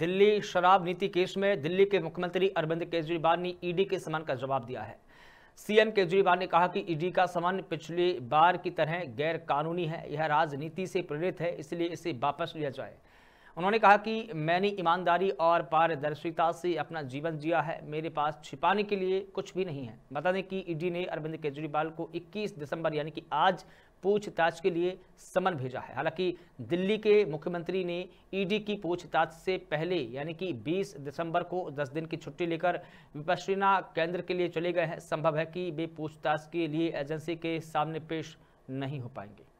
दिल्ली शराब नीति केस में दिल्ली के मुख्यमंत्री अरविंद केजरीवाल ने ईडी के समान का जवाब दिया है सीएम केजरीवाल ने कहा कि ईडी का समान पिछली बार की तरह गैर कानूनी है यह राजनीति से प्रेरित है इसलिए इसे वापस लिया जाए उन्होंने कहा कि मैंने ईमानदारी और पारदर्शिता से अपना जीवन जिया है मेरे पास छिपाने के लिए कुछ भी नहीं है बता दें कि ईडी ने अरविंद केजरीवाल को 21 दिसंबर यानी कि आज पूछताछ के लिए समन भेजा है हालांकि दिल्ली के मुख्यमंत्री ने ईडी की पूछताछ से पहले यानी कि 20 दिसंबर को 10 दिन की छुट्टी लेकर विपश्रीना केंद्र के लिए चले गए हैं संभव है कि वे पूछताछ के लिए एजेंसी के सामने पेश नहीं हो पाएंगे